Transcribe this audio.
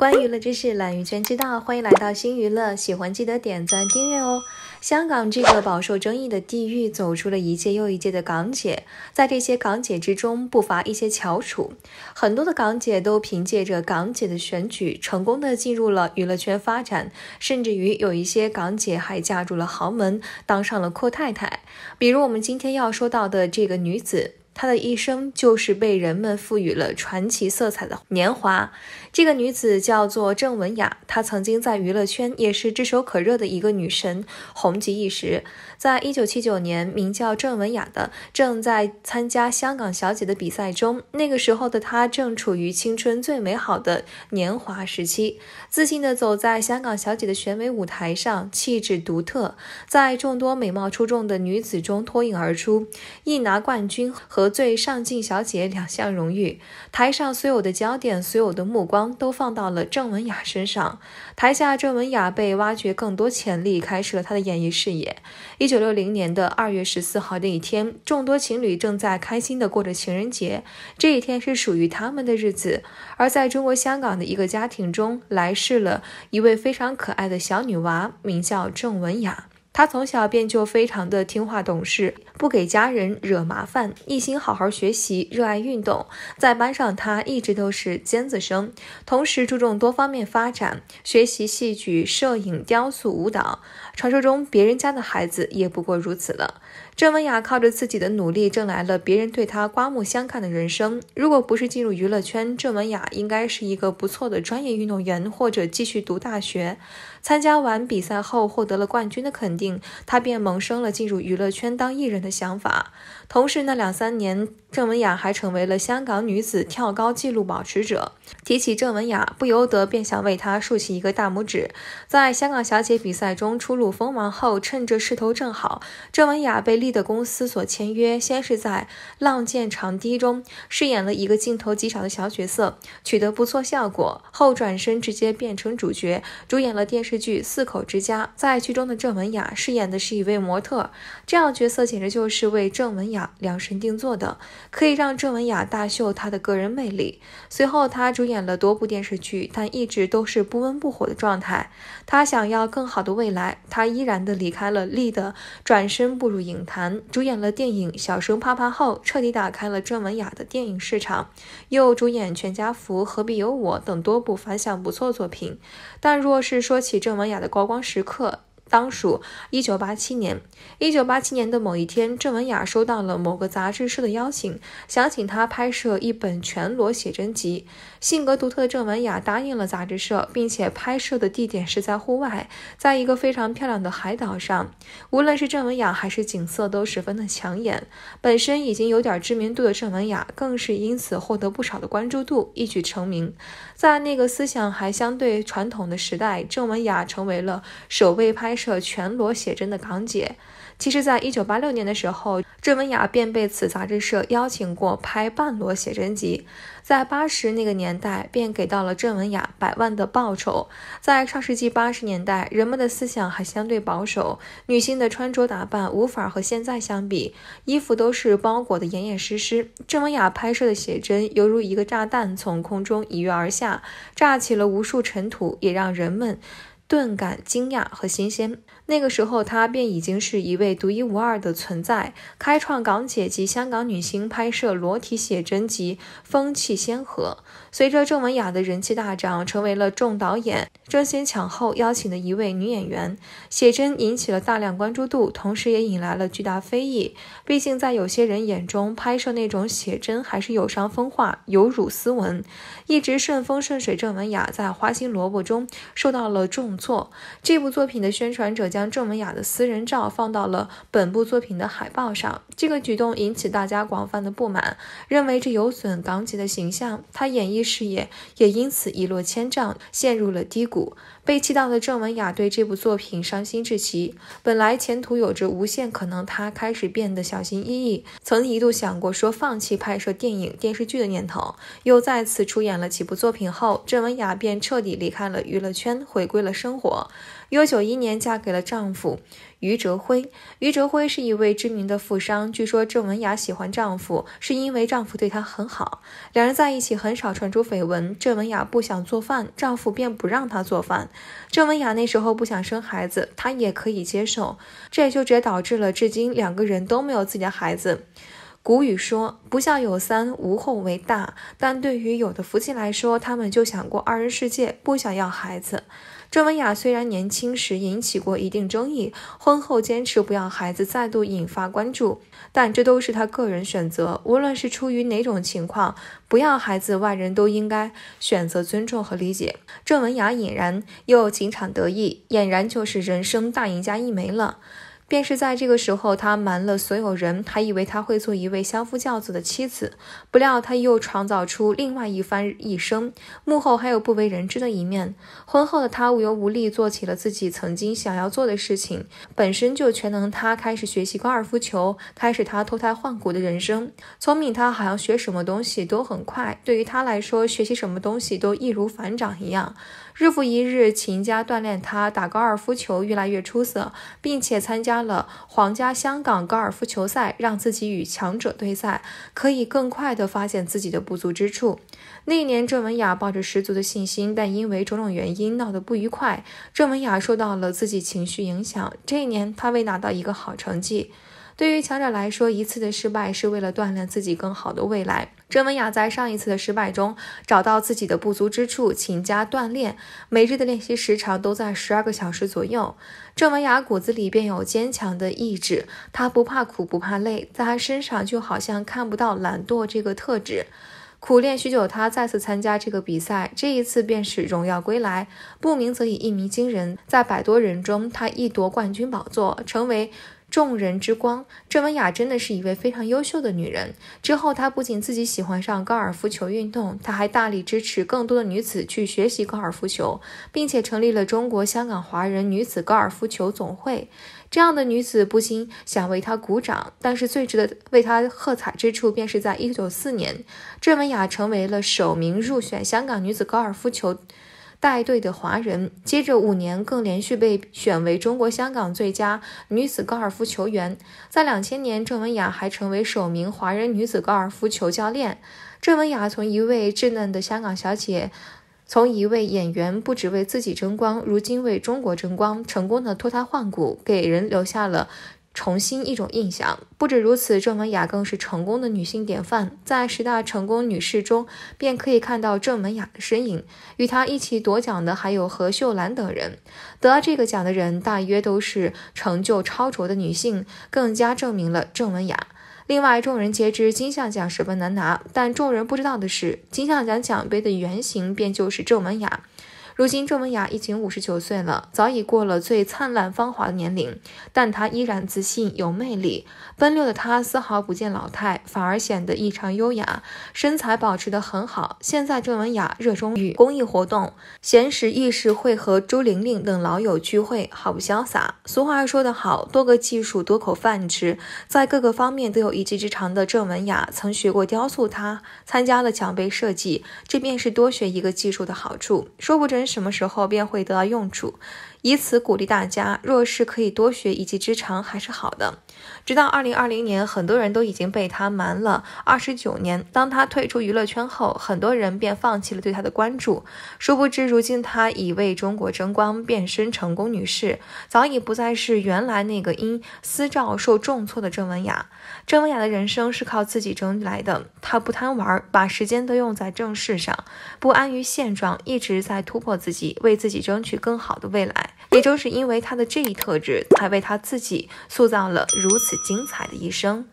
关于娱乐知识，懒鱼圈知道，欢迎来到新娱乐，喜欢记得点赞订阅哦。香港这个饱受争议的地域，走出了一届又一届的港姐，在这些港姐之中，不乏一些翘楚。很多的港姐都凭借着港姐的选举，成功的进入了娱乐圈发展，甚至于有一些港姐还嫁入了豪门，当上了阔太太。比如我们今天要说到的这个女子。她的一生就是被人们赋予了传奇色彩的年华。这个女子叫做郑文雅，她曾经在娱乐圈也是炙手可热的一个女神，红极一时。在一九七九年，名叫郑文雅的正在参加香港小姐的比赛中。那个时候的她正处于青春最美好的年华时期，自信的走在香港小姐的选美舞台上，气质独特，在众多美貌出众的女子中脱颖而出，一拿冠军和。最上镜小姐两项荣誉，台上所有的焦点，所有的目光都放到了郑文雅身上。台下，郑文雅被挖掘更多潜力，开始了她的演艺事业。一九六零年的二月十四号那一天，众多情侣正在开心的过着情人节，这一天是属于他们的日子。而在中国香港的一个家庭中，来世了一位非常可爱的小女娃，名叫郑文雅。她从小便就非常的听话懂事。不给家人惹麻烦，一心好好学习，热爱运动，在班上他一直都是尖子生，同时注重多方面发展，学习戏剧、摄影、雕塑、舞蹈。传说中别人家的孩子也不过如此了。郑文雅靠着自己的努力，挣来了别人对她刮目相看的人生。如果不是进入娱乐圈，郑文雅应该是一个不错的专业运动员，或者继续读大学。参加完比赛后，获得了冠军的肯定，他便萌生了进入娱乐圈当艺人的。想法。同时，那两三年，郑文雅还成为了香港女子跳高纪录保持者。提起郑文雅，不由得便想为她竖起一个大拇指。在香港小姐比赛中初露锋芒后，趁着势头正好，郑文雅被利的公司所签约。先是在《浪剑长堤》中饰演了一个镜头极少的小角色，取得不错效果。后转身直接变成主角，主演了电视剧《四口之家》。在剧中的郑文雅饰演的是一位模特，这样角色简直就。就是为郑文雅量身定做的，可以让郑文雅大秀她的个人魅力。随后，她主演了多部电视剧，但一直都是不温不火的状态。她想要更好的未来，她依然的离开了立的，转身步入影坛，主演了电影《小生啪啪》后，彻底打开了郑文雅的电影市场，又主演《全家福》《何必有我》等多部反响不错作品。但若是说起郑文雅的高光时刻，当属一九八七年。一九八七年的某一天，郑文雅收到了某个杂志社的邀请，想请她拍摄一本全裸写真集。性格独特的郑文雅答应了杂志社，并且拍摄的地点是在户外，在一个非常漂亮的海岛上。无论是郑文雅还是景色都十分的抢眼。本身已经有点知名度的郑文雅，更是因此获得不少的关注度，一举成名。在那个思想还相对传统的时代，郑文雅成为了首位拍。摄全裸写真的港姐，其实，在一九八六年的时候，郑文雅便被此杂志社邀请过拍半裸写真集，在八十那个年代，便给到了郑文雅百万的报酬。在上世纪八十年代，人们的思想还相对保守，女性的穿着打扮无法和现在相比，衣服都是包裹的严严实实。郑文雅拍摄的写真犹如一个炸弹从空中一跃而下，炸起了无数尘土，也让人们。顿感惊讶和新鲜。那个时候，她便已经是一位独一无二的存在，开创港姐及香港女星拍摄裸体写真集风气先河。随着郑文雅的人气大涨，成为了众导演争先抢后邀请的一位女演员。写真引起了大量关注度，同时也引来了巨大非议。毕竟在有些人眼中，拍摄那种写真还是有伤风化、有辱斯文。一直顺风顺水，郑文雅在《花心萝卜》中受到了重挫。这部作品的宣传者将。将郑文雅的私人照放到了本部作品的海报上，这个举动引起大家广泛的不满，认为这有损港姐的形象。她演艺事业也因此一落千丈，陷入了低谷。被气到的郑文雅对这部作品伤心至极，本来前途有着无限可能，她开始变得小心翼翼。曾一度想过说放弃拍摄电影、电视剧的念头。又再次出演了几部作品后，郑文雅便彻底离开了娱乐圈，回归了生活。一九一年，嫁给了丈夫余哲辉。余哲辉是一位知名的富商。据说郑文雅喜欢丈夫，是因为丈夫对她很好。两人在一起很少传出绯闻。郑文雅不想做饭，丈夫便不让她做饭。郑文雅那时候不想生孩子，她也可以接受。这也就直接导致了至今两个人都没有自己的孩子。古语说：“不孝有三，无后为大。”但对于有的夫妻来说，他们就想过二人世界，不想要孩子。郑文雅虽然年轻时引起过一定争议，婚后坚持不要孩子再度引发关注，但这都是她个人选择。无论是出于哪种情况，不要孩子，外人都应该选择尊重和理解。郑文雅引燃又情场得意，俨然就是人生大赢家一枚了。便是在这个时候，他瞒了所有人，还以为他会做一位相夫教子的妻子。不料，他又创造出另外一番一生，幕后还有不为人知的一面。婚后的他无忧无虑，做起了自己曾经想要做的事情。本身就全能，他开始学习高尔夫球，开始他脱胎换骨的人生。聪明，他好像学什么东西都很快。对于他来说，学习什么东西都易如反掌一样。日复一日，勤加锻炼，他打高尔夫球越来越出色，并且参加。了皇家香港高尔夫球赛，让自己与强者对赛，可以更快地发现自己的不足之处。那年郑文雅抱着十足的信心，但因为种种原因闹得不愉快，郑文雅受到了自己情绪影响。这一年，她未拿到一个好成绩。对于强者来说，一次的失败是为了锻炼自己更好的未来。郑文雅在上一次的失败中找到自己的不足之处，勤加锻炼，每日的练习时长都在十二个小时左右。郑文雅骨子里便有坚强的意志，她不怕苦不怕累，在她身上就好像看不到懒惰这个特质。苦练许久，他再次参加这个比赛，这一次便是荣耀归来。不鸣则已，一鸣惊人，在百多人中，他一夺冠军宝座，成为。众人之光，郑文雅真的是一位非常优秀的女人。之后，她不仅自己喜欢上高尔夫球运动，她还大力支持更多的女子去学习高尔夫球，并且成立了中国香港华人女子高尔夫球总会。这样的女子不禁想为她鼓掌，但是最值得为她喝彩之处便是在一九九四年，郑文雅成为了首名入选香港女子高尔夫球。带队的华人，接着五年更连续被选为中国香港最佳女子高尔夫球员。在两千年，郑文雅还成为首名华人女子高尔夫球教练。郑文雅从一位稚嫩的香港小姐，从一位演员，不只为自己争光，如今为中国争光，成功的脱胎换骨，给人留下了。重新一种印象。不止如此，郑文雅更是成功的女性典范，在十大成功女士中便可以看到郑文雅的身影。与她一起夺奖的还有何秀兰等人。得这个奖的人，大约都是成就超卓的女性，更加证明了郑文雅。另外，众人皆知金像奖十分难拿，但众人不知道的是，金像奖奖杯的原型便就是郑文雅。如今郑文雅已经五十九岁了，早已过了最灿烂芳华的年龄，但她依然自信有魅力。奔六的她丝毫不见老态，反而显得异常优雅，身材保持得很好。现在郑文雅热衷于公益活动，闲时亦是会和朱玲玲等老友聚会，好不潇洒。俗话说得好，多个技术多口饭吃，在各个方面都有一技之长的郑文雅曾学过雕塑，她参加了奖杯设计，这便是多学一个技术的好处，说不准。什么时候便会得到用处？以此鼓励大家，若是可以多学一技之长，还是好的。直到二零二零年，很多人都已经被他瞒了二十九年。当他退出娱乐圈后，很多人便放弃了对他的关注。殊不知，如今他已为中国争光，变身成功女士，早已不再是原来那个因私照受重挫的郑文雅。郑文雅的人生是靠自己争来的，她不贪玩，把时间都用在正事上，不安于现状，一直在突破自己，为自己争取更好的未来。也正是因为他的这一特质，才为他自己塑造了如此精彩的一生。